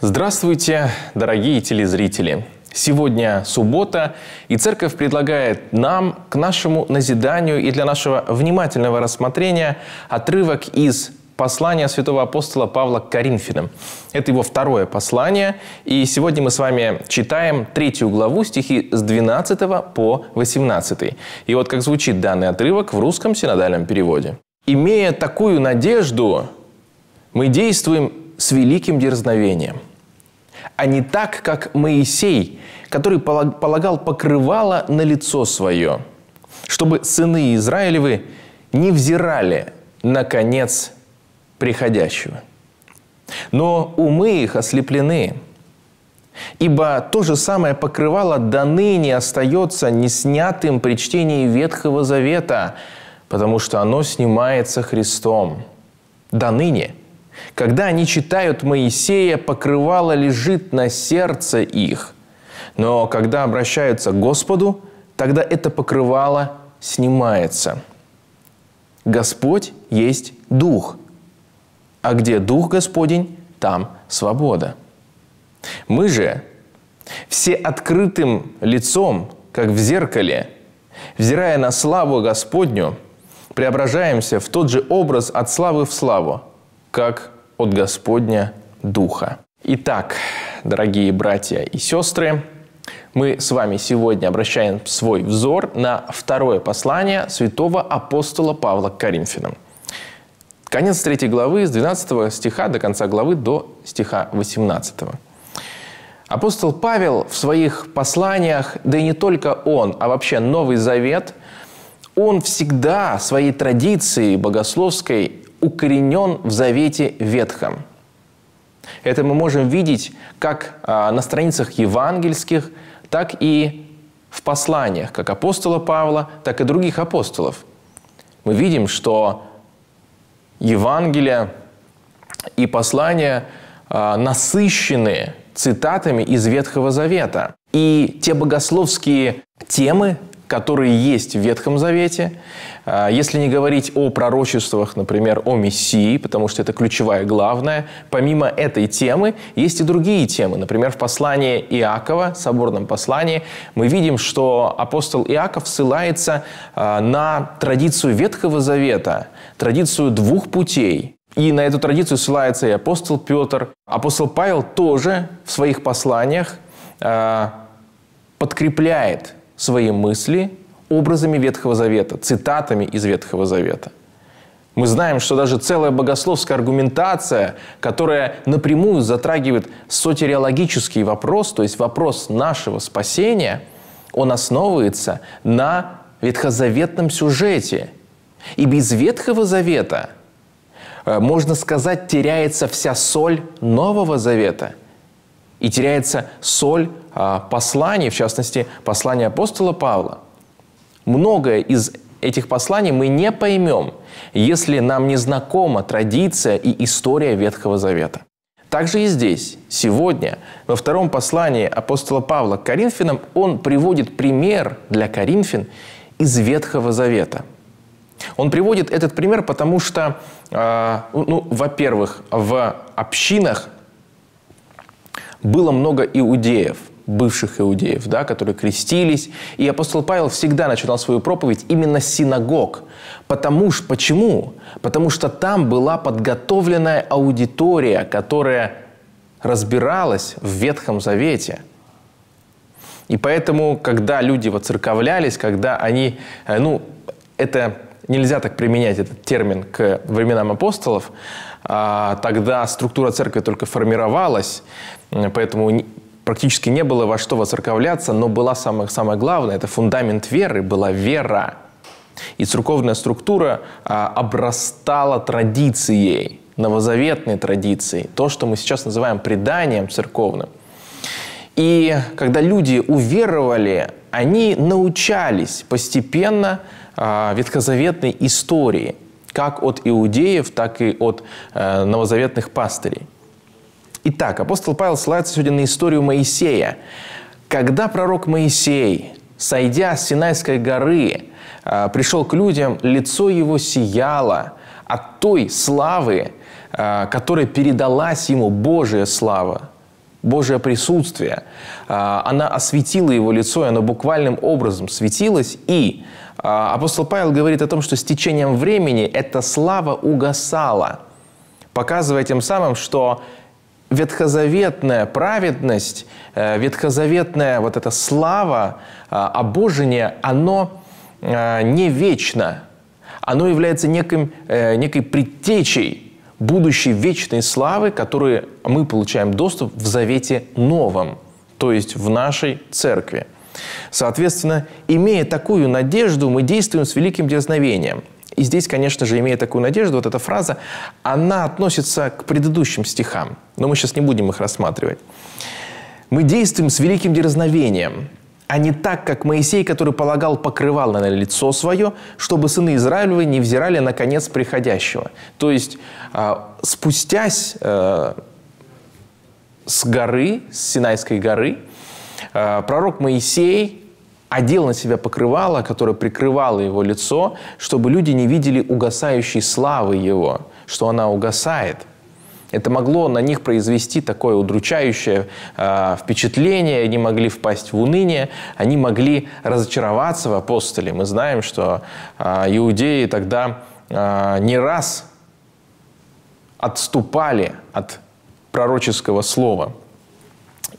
Здравствуйте, дорогие телезрители! Сегодня суббота, и церковь предлагает нам к нашему назиданию и для нашего внимательного рассмотрения отрывок из послания святого апостола Павла к Коринфянам. Это его второе послание, и сегодня мы с вами читаем третью главу стихи с 12 по 18. И вот как звучит данный отрывок в русском синодальном переводе. «Имея такую надежду, мы действуем с великим дерзновением» а не так, как Моисей, который полагал покрывало на лицо свое, чтобы сыны Израилевы не взирали на конец приходящего. Но умы их ослеплены, ибо то же самое покрывало до ныне остается неснятым при чтении Ветхого Завета, потому что оно снимается Христом. До ныне – когда они читают Моисея, покрывало лежит на сердце их. Но когда обращаются к Господу, тогда это покрывало снимается. Господь есть Дух. А где Дух Господень, там свобода. Мы же все открытым лицом, как в зеркале, взирая на славу Господню, преображаемся в тот же образ от славы в славу – как от Господня Духа. Итак, дорогие братья и сестры, мы с вами сегодня обращаем свой взор на второе послание святого апостола Павла к Коринфянам. Конец третьей главы с 12 стиха до конца главы до стиха 18. Апостол Павел в своих посланиях, да и не только он, а вообще Новый Завет, он всегда своей традицией богословской укоренен в Завете Ветхом. Это мы можем видеть как а, на страницах евангельских, так и в посланиях как апостола Павла, так и других апостолов. Мы видим, что Евангелие и послания а, насыщены цитатами из Ветхого Завета. И те богословские темы, которые есть в Ветхом Завете. А, если не говорить о пророчествах, например, о Мессии, потому что это ключевая, главная, помимо этой темы есть и другие темы. Например, в послании Иакова, соборном послании, мы видим, что апостол Иаков ссылается а, на традицию Ветхого Завета, традицию двух путей – и на эту традицию ссылается и апостол Петр. Апостол Павел тоже в своих посланиях а, подкрепляет свои мысли образами Ветхого Завета, цитатами из Ветхого Завета. Мы знаем, что даже целая богословская аргументация, которая напрямую затрагивает сотериологический вопрос, то есть вопрос нашего спасения, он основывается на ветхозаветном сюжете. И без Ветхого Завета, э, можно сказать, теряется вся соль Нового Завета – и теряется соль а, посланий, в частности, послания апостола Павла. Многое из этих посланий мы не поймем, если нам не знакома традиция и история Ветхого Завета. Также и здесь, сегодня, во втором послании апостола Павла к Коринфянам, он приводит пример для Коринфян из Ветхого Завета. Он приводит этот пример, потому что, э, ну, во-первых, в общинах было много иудеев, бывших иудеев, да, которые крестились. И апостол Павел всегда начинал свою проповедь именно с синагог. Потому что, почему? Потому что там была подготовленная аудитория, которая разбиралась в Ветхом Завете. И поэтому, когда люди воцерковлялись, когда они, э, ну, это нельзя так применять этот термин к временам апостолов. А, тогда структура церкви только формировалась, поэтому практически не было во что воцерковляться, но была самое, самое главное, это фундамент веры, была вера. И церковная структура а, обрастала традицией, новозаветной традицией, то, что мы сейчас называем преданием церковным. И когда люди уверовали, они научались постепенно а, ветхозаветной истории, как от иудеев, так и от э, новозаветных пастырей. Итак, апостол Павел ссылается сегодня на историю Моисея. Когда пророк Моисей, сойдя с Синайской горы, э, пришел к людям, лицо его сияло от той славы, э, которая передалась ему Божия слава, Божье присутствие. А, она осветила его лицо, и оно буквальным образом светилось. И а, апостол Павел говорит о том, что с течением времени эта слава угасала, показывая тем самым, что ветхозаветная праведность, э, ветхозаветная вот эта слава, а, обожение, оно э, не вечно. Оно является неким, э, некой предтечей будущей вечной славы, которые мы получаем доступ в Завете Новом, то есть в нашей церкви. Соответственно, имея такую надежду, мы действуем с великим дерзновением. И здесь, конечно же, имея такую надежду, вот эта фраза, она относится к предыдущим стихам, но мы сейчас не будем их рассматривать. Мы действуем с великим дерзновением, а не так, как Моисей, который полагал покрывал на лицо свое, чтобы сыны Израилевы не взирали на конец приходящего. То есть, а, спустясь а, с горы, с Синайской горы, а, пророк Моисей одел на себя покрывало, которое прикрывало его лицо, чтобы люди не видели угасающей славы его, что она угасает – это могло на них произвести такое удручающее э, впечатление, они могли впасть в уныние, они могли разочароваться в апостоле. Мы знаем, что э, иудеи тогда э, не раз отступали от пророческого слова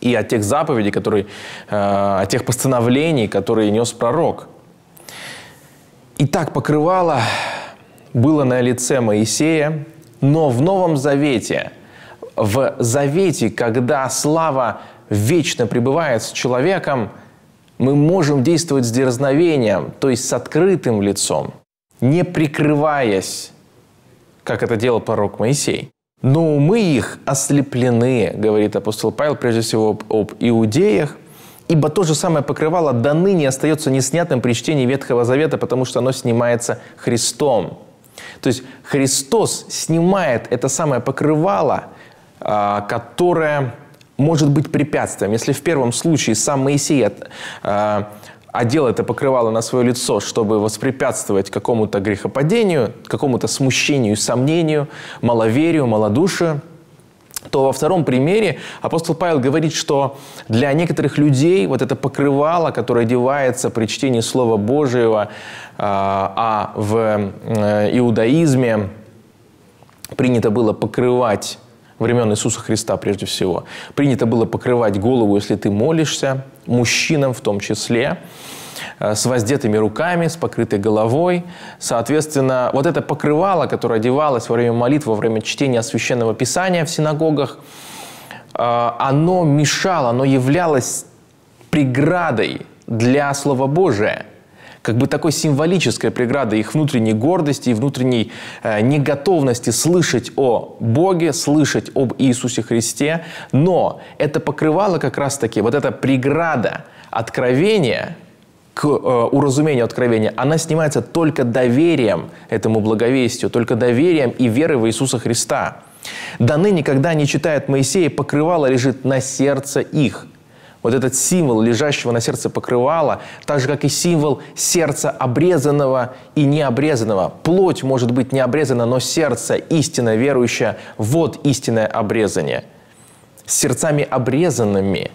и от тех заповедей, которые, э, от тех постановлений, которые нес пророк. И так покрывало было на лице Моисея, но в Новом Завете, в Завете, когда слава вечно пребывает с человеком, мы можем действовать с дерзновением, то есть с открытым лицом, не прикрываясь, как это делал пророк Моисей. Но мы их ослеплены, говорит апостол Павел, прежде всего об, об иудеях, ибо то же самое покрывало до ныне остается неснятым при чтении Ветхого Завета, потому что оно снимается Христом. То есть Христос снимает это самое покрывало, а, которое может быть препятствием. Если в первом случае сам Моисей а, одел это покрывало на свое лицо, чтобы воспрепятствовать какому-то грехопадению, какому-то смущению, сомнению, маловерию, малодушию, то во втором примере апостол Павел говорит, что для некоторых людей вот это покрывало, которое одевается при чтении Слова Божьего, а, а в э, иудаизме принято было покрывать времен Иисуса Христа прежде всего. Принято было покрывать голову, если ты молишься, мужчинам в том числе, э, с воздетыми руками, с покрытой головой. Соответственно, вот это покрывало, которое одевалось во время молитв во время чтения Священного Писания в синагогах, э, оно мешало, оно являлось преградой для Слова Божия – как бы такой символической преградой их внутренней гордости и внутренней э, неготовности слышать о Боге, слышать об Иисусе Христе. Но это покрывало как раз-таки вот эта преграда откровения, к э, уразумению откровения, она снимается только доверием этому благовестию, только доверием и верой в Иисуса Христа. До ныне, когда они читают Моисея, покрывало лежит на сердце их – вот этот символ лежащего на сердце покрывала, так же, как и символ сердца обрезанного и необрезанного. Плоть может быть не но сердце, истинно верующее, вот истинное обрезание. С сердцами обрезанными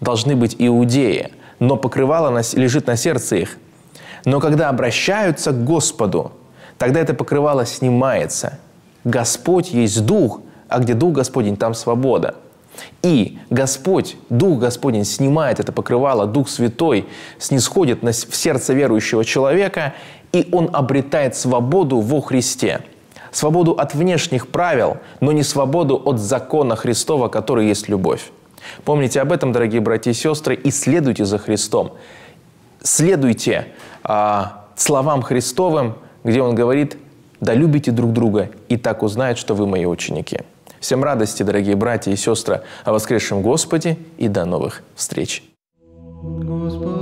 должны быть иудеи, но покрывало лежит на сердце их. Но когда обращаются к Господу, тогда это покрывало снимается. Господь есть Дух, а где Дух Господень, там свобода – и Господь, Дух Господень снимает это покрывало, Дух Святой снисходит в сердце верующего человека, и он обретает свободу во Христе. Свободу от внешних правил, но не свободу от закона Христова, который есть любовь. Помните об этом, дорогие братья и сестры, и следуйте за Христом. Следуйте а, словам Христовым, где Он говорит, да любите друг друга, и так узнают, что вы мои ученики. Всем радости, дорогие братья и сестры, о воскресшем Господе и до новых встреч. Господь.